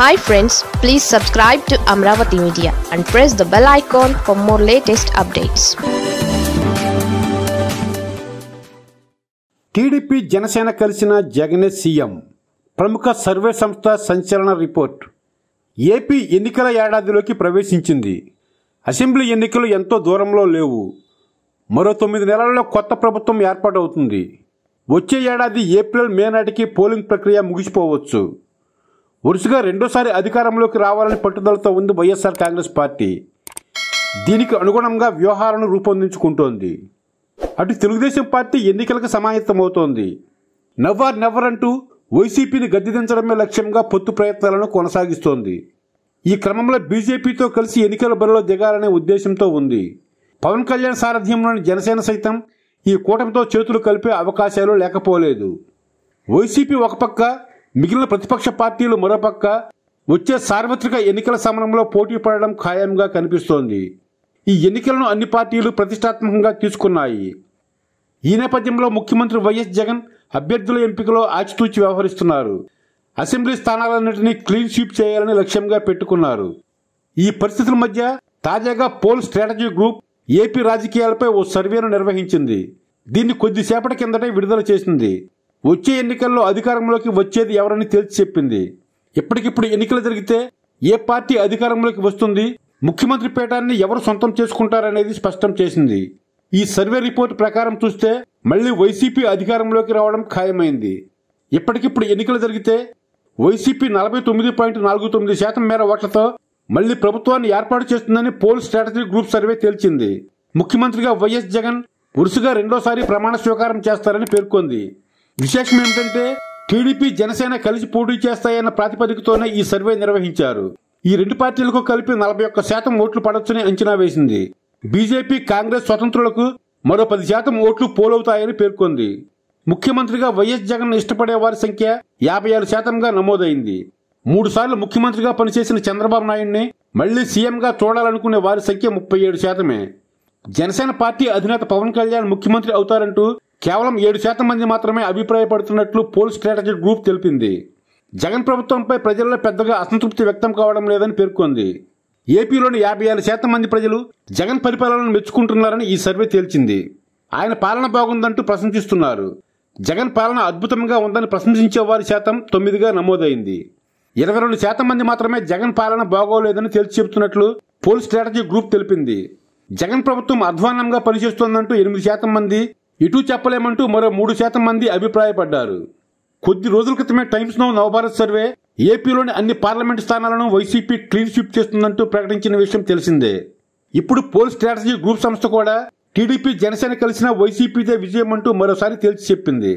hi friends please subscribe to Amaravati media and press the bell icon for more latest updates TDP Janasena కలిసిన జగనే CM ప్రముఖ survey సంస్థ సంచలన report AP ఎన్నికల ఏడాదిలోకి ప్రవేశించింది అసెంబ్లీ ఎన్నికలు ఎంతో దూరంలో లేవు మరో తొమ్మిది నెలల్లో కొత్త ప్రభుత్వం ఏర్పాటవుతుంది వచ్చే ఏడాది ఏప్రిల్ మే నాటికి పోలింగ్ ప్రక్రియ ముగిసిపోవచ్చు వరుసగా రెండోసారి అధికారంలోకి రావాలని పట్టుదలతో ఉంది వైఎస్ఆర్ కాంగ్రెస్ పార్టీ దీనికి అనుగుణంగా వ్యూహాలను రూపొందించుకుంటోంది అటు తెలుగుదేశం పార్టీ ఎన్నికలకు సమాయత్తమవుతోంది నవ్వార్ నెవర్ అంటూ వైసీపీని గద్దెదించడమే లక్ష్యంగా పొత్తు ప్రయత్నాలను కొనసాగిస్తోంది ఈ క్రమంలో బీజేపీతో కలిసి ఎన్నికల బరిలో దిగాలనే ఉద్దేశంతో ఉంది పవన్ కళ్యాణ్ సారథ్యంలోని జనసేన సైతం ఈ కూటమితో చేతులు కలిపే అవకాశాలు లేకపోలేదు వైసీపీ ఒక పక్క మిగిలిన ప్రతిపక్ష పార్టీలు మరోపక్క వచ్చే సార్వత్రిక ఎన్నికల సమయంలో పోటీ పడడం ఖాయంగా కనిపిస్తోంది ఈ ఎన్నికలను అన్ని పార్టీలు ప్రతిష్టాత్మకంగా తీసుకున్నాయి ఈ నేపథ్యంలో ముఖ్యమంత్రి వైఎస్ జగన్ అభ్యర్థుల ఎంపికలో ఆచితూచి వ్యవహరిస్తున్నారు అసెంబ్లీ స్థానాలన్నింటినీ క్లీన్ స్వీప్ చేయాలని లక్ష్యంగా పెట్టుకున్నారు ఈ పరిస్థితుల మధ్య తాజాగా పోల్ స్ట్రాటజీ గ్రూప్ ఏపీ రాజకీయాలపై ఓ సర్వేను నిర్వహించింది దీన్ని కొద్దిసేపటి కిందటే విడుదల చేసింది వచ్చే ఎన్నికల్లో అధికారంలోకి వచ్చేది ఎవరని తేల్చి చెప్పింది ఇప్పటికిప్పుడు ఎన్నికలు జరిగితే ఏ పార్టీ అధికారంలోకి వస్తుంది ముఖ్యమంత్రి పీఠాన్ని ఎవరు సొంతం చేసుకుంటారనేది స్పష్టం చేసింది ఈ సర్వే రిపోర్ట్ ప్రకారం చూస్తే మళ్లీ వైసీపీ అధికారంలోకి రావడం ఖాయమైంది ఇప్పటికిప్పుడు ఎన్నికలు జరిగితే వైసీపీ నలభై తొమ్మిది పాయింట్ నాలుగు తొమ్మిది శాతం మేర ఓట్లతో మళ్లీ ప్రభుత్వాన్ని ఏర్పాటు చేస్తుందని పోల్ స్ట్రాటజీ గ్రూప్ సర్వే తేల్చింది ముఖ్యమంత్రిగా వైఎస్ జగన్ వరుసగా రెండోసారి ప్రమాణ స్వీకారం చేస్తారని పేర్కొంది విశేషం ఏమిటంటే టీడీపీ జనసేన కలిసి పోటీ చేస్తాయన్న ప్రాతిపదికతోనే ఈ సర్వే నిర్వహించారు ఈ రెండు పార్టీలకు కలిపి నలభై ఒక్క శాతం ఓట్లు పడవచ్చని అంచనా వేసింది బీజేపీ కాంగ్రెస్ స్వతంత్రులకు మరో పది శాతం ఓట్లు పోలవుతాయని పేర్కొంది ముఖ్యమంత్రిగా వైఎస్ జగన్ ఇష్టపడే వారి సంఖ్య యాభై ఆరు శాతంగా నమోదైంది మూడు సార్లు ముఖ్యమంత్రిగా పనిచేసిన చంద్రబాబు నాయుడిని మళ్లీ సీఎంగా చూడాలనుకునే వారి సంఖ్య ముప్పై ఏడు శాతమే జనసేన పార్టీ అధినేత పవన్ కళ్యాణ్ ముఖ్యమంత్రి అవుతారంటూ కేవలం ఏడు శాతం మంది మాత్రమే అభిప్రాయపడుతున్నట్లు పోల్ స్ట్రాటజీ గ్రూప్ తెలిపింది జగన్ ప్రభుత్వంపై ప్రజల్లో పెద్దగా అసంతృప్తి వ్యక్తం కావడం లేదని పేర్కొంది ఏపీలోని యాభై ఏడు శాతం మంది ప్రజలు జగన్ పరిపాలనను మెచ్చుకుంటున్నారని ఈ సర్వే తేల్చింది ఆయన పాలన బాగుందంటూ ప్రశంసిస్తున్నారు జగన్ పాలన అద్భుతంగా ఉందని ప్రశంసించే వారి శాతం తొమ్మిదిగా నమోదైంది ఇరవై రెండు శాతం మంది మాత్రమే జగన్ పాలన బాగోలేదని తేల్చి చెబుతున్నట్లు పోల్ స్ట్రాటజీ గ్రూప్ తెలిపింది జగన్ ప్రభుత్వం అధ్వానంగా పనిచేస్తోందంటూ ఎనిమిది శాతం మంది ఇటు చెప్పలేమంటూ మరో మూడు శాతం మంది అభిప్రాయపడ్డారు కొద్ది రోజుల క్రితమే టైమ్స్ నో నవభారత్ సర్వే ఏపీలోని అన్ని పార్లమెంట్ స్థానాలను వైసీపీ క్లీన్ స్వీప్ చేస్తుందంటూ ప్రకటించిన విషయం తెలిసిందే ఇప్పుడు పోల్ స్ట్రాటజీ గ్రూప్ సంస్థ కూడా టీడీపీ జనసేన కలిసిన వైసీపీదే విజయం అంటూ మరోసారి తేల్చి చెప్పింది